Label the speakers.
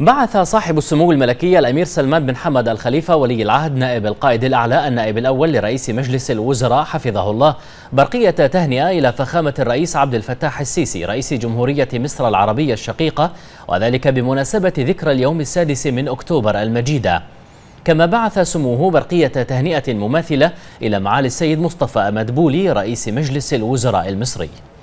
Speaker 1: بعث صاحب السمو الملكي الأمير سلمان بن حمد الخليفة ولي العهد نائب القائد الأعلى النائب الأول لرئيس مجلس الوزراء حفظه الله برقية تهنئة إلى فخامة الرئيس عبد الفتاح السيسي رئيس جمهورية مصر العربية الشقيقة وذلك بمناسبة ذكرى اليوم السادس من أكتوبر المجيدة كما بعث سموه برقية تهنئة مماثلة إلى معالي السيد مصطفى مدبولي رئيس مجلس الوزراء
Speaker 2: المصري